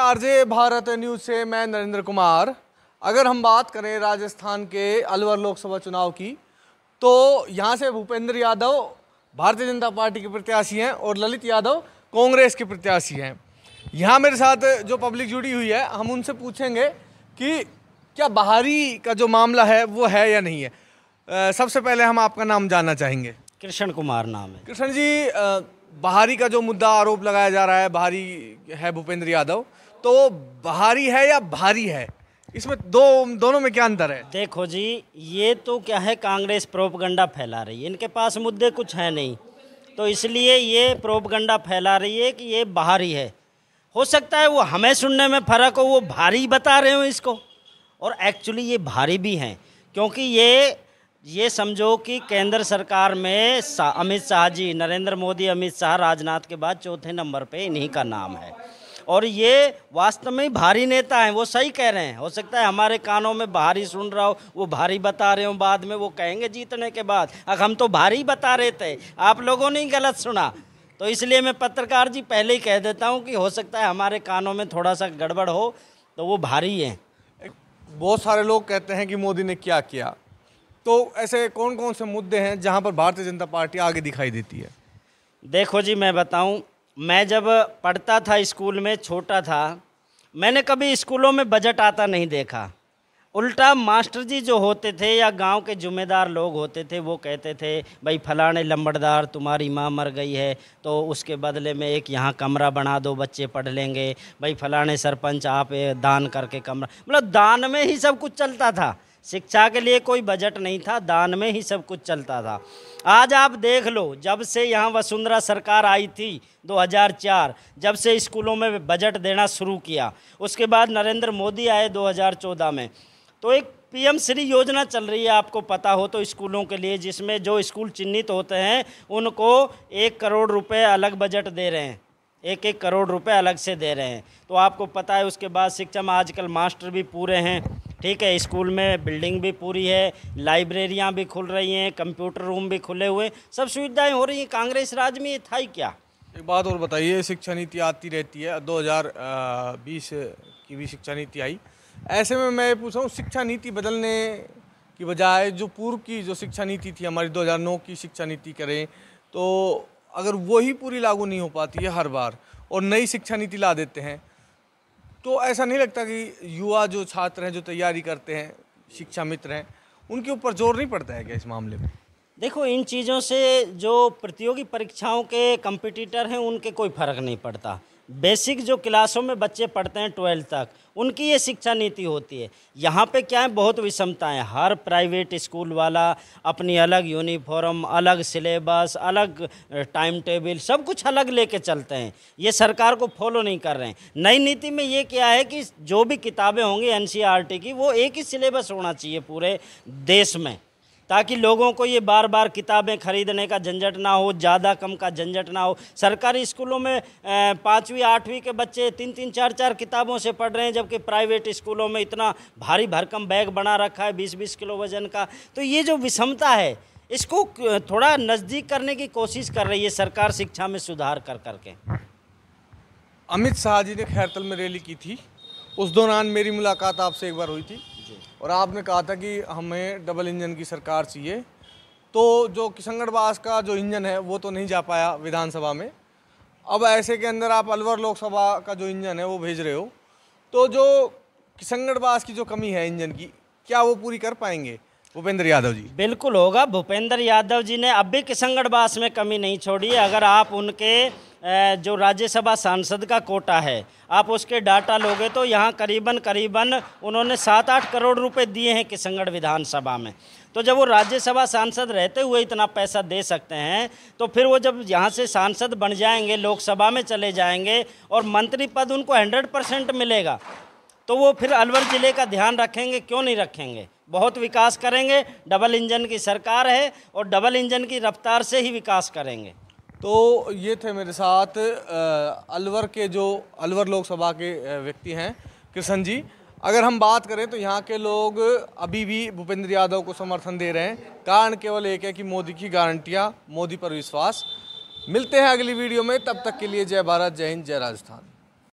RJ Bharat news से मैं नरेंद्र कुमार अगर हम बात करें राजस्थान के अलवर लोकसभा चुनाव की तो यहाँ से भूपेंद्र यादव भारतीय जनता पार्टी के प्रत्याशी हैं और ललित यादव कांग्रेस के प्रत्याशी हैं यहाँ मेरे साथ जो पब्लिक जुड़ी हुई है हम उनसे पूछेंगे कि क्या बाहरी का जो मामला है वो है या नहीं है सबसे पहले हम आपका नाम जानना चाहेंगे कृष्ण कुमार नाम है कृष्ण जी बाहरी का जो मुद्दा आरोप लगाया जा रहा है बाहरी है भूपेंद्र यादव तो भारी है या भारी है इसमें दो दोनों में क्या अंतर है देखो जी ये तो क्या है कांग्रेस प्रोपगंडा फैला रही है इनके पास मुद्दे कुछ है नहीं तो इसलिए ये प्रोपगंडा फैला रही है कि ये बाहरी है हो सकता है वो हमें सुनने में फ़र्क हो वो भारी बता रहे हो इसको और एक्चुअली ये भारी भी हैं क्योंकि ये ये समझो कि केंद्र सरकार में अमित शाह जी नरेंद्र मोदी अमित शाह राजनाथ के बाद चौथे नंबर पे इन्हीं का नाम है और ये वास्तव में भारी नेता हैं वो सही कह रहे हैं हो सकता है हमारे कानों में भारी सुन रहा हो वो भारी बता रहे हो बाद में वो कहेंगे जीतने के बाद अगर हम तो भारी बता रहे थे आप लोगों ने गलत सुना तो इसलिए मैं पत्रकार जी पहले ही कह देता हूँ कि हो सकता है हमारे कानों में थोड़ा सा गड़बड़ हो तो वो भारी है बहुत सारे लोग कहते हैं कि मोदी ने क्या किया तो ऐसे कौन कौन से मुद्दे हैं जहाँ पर भारतीय जनता पार्टी आगे दिखाई देती है देखो जी मैं बताऊं मैं जब पढ़ता था स्कूल में छोटा था मैंने कभी स्कूलों में बजट आता नहीं देखा उल्टा मास्टर जी जो होते थे या गांव के जुम्मेदार लोग होते थे वो कहते थे भाई फलाने लंबड़दार तुम्हारी माँ मर गई है तो उसके बदले में एक यहाँ कमरा बना दो बच्चे पढ़ लेंगे भाई फलाने सरपंच आप दान करके कमरा मतलब दान में ही सब कुछ चलता था शिक्षा के लिए कोई बजट नहीं था दान में ही सब कुछ चलता था आज आप देख लो जब से यहाँ वसुंधरा सरकार आई थी 2004 जब से स्कूलों में बजट देना शुरू किया उसके बाद नरेंद्र मोदी आए 2014 में तो एक पीएम श्री योजना चल रही है आपको पता हो तो स्कूलों के लिए जिसमें जो स्कूल चिन्हित होते हैं उनको एक करोड़ रुपये अलग बजट दे रहे हैं एक एक करोड़ रुपये अलग से दे रहे हैं तो आपको पता है उसके बाद शिक्षा में आजकल मास्टर भी पूरे हैं ठीक है स्कूल में बिल्डिंग भी पूरी है लाइब्रेरियाँ भी खुल रही हैं कंप्यूटर रूम भी खुले हुए सब सुविधाएँ हो रही हैं कांग्रेस राज में ये था ही क्या एक बात और बताइए शिक्षा नीति आती रहती है 2020 की भी शिक्षा नीति आई ऐसे में मैं पूछ रहा हूँ शिक्षा नीति बदलने की बजाय जो पूर्व की जो शिक्षा नीति थी हमारी 2009 की शिक्षा नीति करें तो अगर वही पूरी लागू नहीं हो पाती है हर बार और नई शिक्षा नीति ला देते हैं तो ऐसा नहीं लगता कि युवा जो छात्र हैं जो तैयारी करते हैं शिक्षा मित्र हैं उनके ऊपर जोर नहीं पड़ता है क्या इस मामले में देखो इन चीज़ों से जो प्रतियोगी परीक्षाओं के कंपटीटर हैं उनके कोई फर्क नहीं पड़ता बेसिक जो क्लासों में बच्चे पढ़ते हैं ट्वेल्थ तक उनकी ये शिक्षा नीति होती है यहाँ पे क्या है बहुत विषमताएँ हर प्राइवेट स्कूल वाला अपनी अलग यूनिफॉर्म अलग सिलेबस अलग टाइम टेबल सब कुछ अलग लेके चलते हैं ये सरकार को फॉलो नहीं कर रहे हैं नई नीति में ये क्या है कि जो भी किताबें होंगी एन की वो एक ही सिलेबस होना चाहिए पूरे देश में ताकि लोगों को ये बार बार किताबें ख़रीदने का झंझट ना हो ज़्यादा कम का झंझट ना हो सरकारी स्कूलों में पाँचवीं आठवीं के बच्चे तीन तीन चार चार किताबों से पढ़ रहे हैं जबकि प्राइवेट स्कूलों में इतना भारी भरकम बैग बना रखा है बीस बीस किलो वजन का तो ये जो विषमता है इसको थोड़ा नज़दीक करने की कोशिश कर रही है सरकार शिक्षा में सुधार कर करके अमित शाह जी ने खैरतल में रैली की थी उस दौरान मेरी मुलाकात आपसे एक बार हुई थी और आपने कहा था कि हमें डबल इंजन की सरकार चाहिए तो जो किशनगढ़ का जो इंजन है वो तो नहीं जा पाया विधानसभा में अब ऐसे के अंदर आप अलवर लोकसभा का जो इंजन है वो भेज रहे हो तो जो किशनगढ़ की जो कमी है इंजन की क्या वो पूरी कर पाएंगे भूपेंद्र यादव जी बिल्कुल होगा भूपेंद्र यादव जी ने अब भी किशनगढ़ में कमी नहीं छोड़ी अगर आप उनके जो राज्यसभा सांसद का कोटा है आप उसके डाटा लोगे तो यहाँ करीबन करीबन उन्होंने सात आठ करोड़ रुपए दिए हैं किशनगढ़ विधानसभा में तो जब वो राज्यसभा सांसद रहते हुए इतना पैसा दे सकते हैं तो फिर वो जब यहाँ से सांसद बन जाएंगे लोकसभा में चले जाएंगे और मंत्री पद उनको हंड्रेड परसेंट मिलेगा तो वो फिर अलवर ज़िले का ध्यान रखेंगे क्यों नहीं रखेंगे बहुत विकास करेंगे डबल इंजन की सरकार है और डबल इंजन की रफ्तार से ही विकास करेंगे तो ये थे मेरे साथ अलवर के जो अलवर लोकसभा के व्यक्ति हैं कृष्ण जी अगर हम बात करें तो यहाँ के लोग अभी भी भूपेंद्र यादव को समर्थन दे रहे हैं कारण केवल एक है कि मोदी की गारंटियाँ मोदी पर विश्वास मिलते हैं अगली वीडियो में तब तक के लिए जय भारत जय हिंद जय राजस्थान